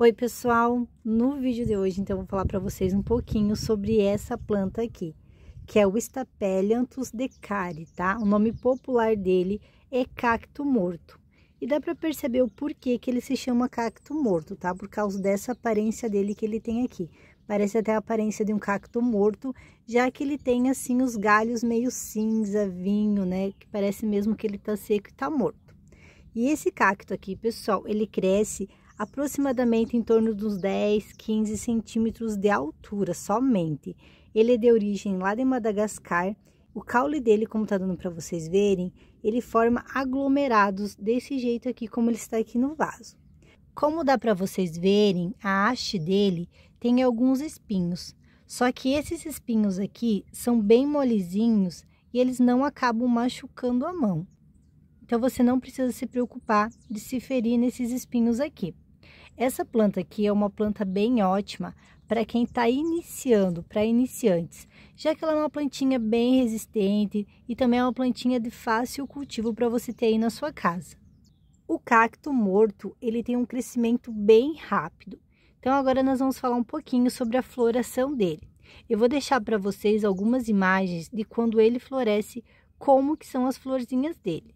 Oi pessoal, no vídeo de hoje então vou falar para vocês um pouquinho sobre essa planta aqui, que é o Stapelianthus decari, tá? O nome popular dele é cacto morto. E dá para perceber o porquê que ele se chama cacto morto, tá? Por causa dessa aparência dele que ele tem aqui. Parece até a aparência de um cacto morto, já que ele tem assim os galhos meio cinza, vinho, né? Que parece mesmo que ele tá seco e tá morto. E esse cacto aqui, pessoal, ele cresce aproximadamente em torno dos 10, 15 centímetros de altura somente. Ele é de origem lá de Madagascar. O caule dele, como tá dando para vocês verem, ele forma aglomerados desse jeito aqui, como ele está aqui no vaso. Como dá para vocês verem, a haste dele tem alguns espinhos. Só que esses espinhos aqui são bem molezinhos e eles não acabam machucando a mão. Então, você não precisa se preocupar de se ferir nesses espinhos aqui. Essa planta aqui é uma planta bem ótima para quem está iniciando, para iniciantes, já que ela é uma plantinha bem resistente e também é uma plantinha de fácil cultivo para você ter aí na sua casa. O cacto morto, ele tem um crescimento bem rápido. Então agora nós vamos falar um pouquinho sobre a floração dele. Eu vou deixar para vocês algumas imagens de quando ele floresce, como que são as florzinhas dele.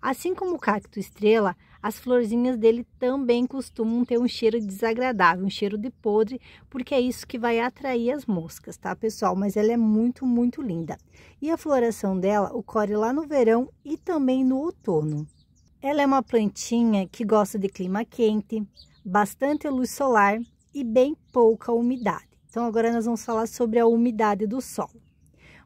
Assim como o cacto estrela, as florzinhas dele também costumam ter um cheiro desagradável, um cheiro de podre, porque é isso que vai atrair as moscas, tá, pessoal? Mas ela é muito, muito linda. E a floração dela ocorre lá no verão e também no outono. Ela é uma plantinha que gosta de clima quente, bastante luz solar e bem pouca umidade. Então agora nós vamos falar sobre a umidade do solo.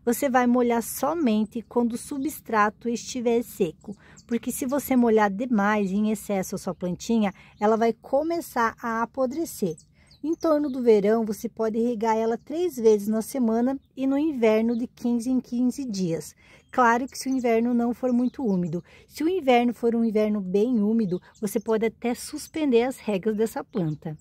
Você vai molhar somente quando o substrato estiver seco, porque se você molhar demais em excesso a sua plantinha, ela vai começar a apodrecer. Em torno do verão, você pode regar ela três vezes na semana e no inverno de 15 em 15 dias. Claro que se o inverno não for muito úmido. Se o inverno for um inverno bem úmido, você pode até suspender as regras dessa planta.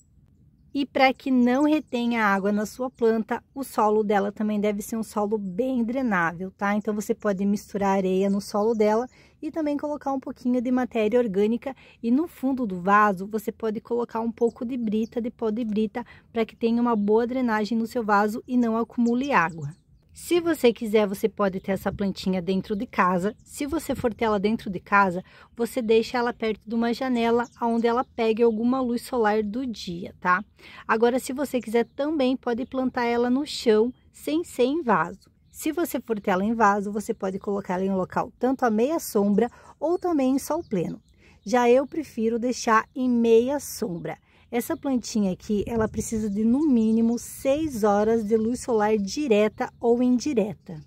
E para que não retenha água na sua planta, o solo dela também deve ser um solo bem drenável, tá? Então você pode misturar areia no solo dela e também colocar um pouquinho de matéria orgânica e no fundo do vaso você pode colocar um pouco de brita, de pó de brita, para que tenha uma boa drenagem no seu vaso e não acumule água. Se você quiser, você pode ter essa plantinha dentro de casa. Se você for ter ela dentro de casa, você deixa ela perto de uma janela onde ela pegue alguma luz solar do dia, tá? Agora, se você quiser, também pode plantar ela no chão, sem ser em vaso. Se você for ter ela em vaso, você pode colocar ela em um local tanto a meia sombra ou também em sol pleno. Já eu prefiro deixar em meia sombra. Essa plantinha aqui, ela precisa de no mínimo 6 horas de luz solar direta ou indireta.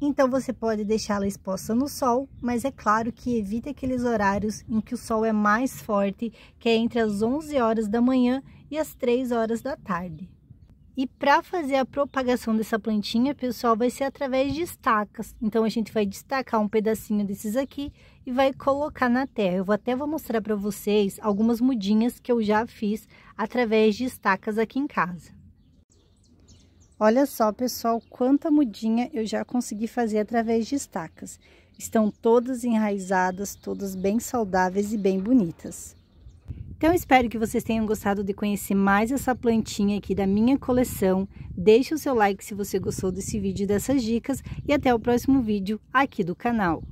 Então você pode deixá-la exposta no sol, mas é claro que evite aqueles horários em que o sol é mais forte, que é entre as 11 horas da manhã e as 3 horas da tarde. E para fazer a propagação dessa plantinha, pessoal, vai ser através de estacas. Então a gente vai destacar um pedacinho desses aqui e vai colocar na terra. Eu vou até vou mostrar para vocês algumas mudinhas que eu já fiz através de estacas aqui em casa. Olha só, pessoal, quanta mudinha eu já consegui fazer através de estacas. Estão todas enraizadas, todas bem saudáveis e bem bonitas. Então, espero que vocês tenham gostado de conhecer mais essa plantinha aqui da minha coleção. Deixe o seu like se você gostou desse vídeo e dessas dicas. E até o próximo vídeo aqui do canal.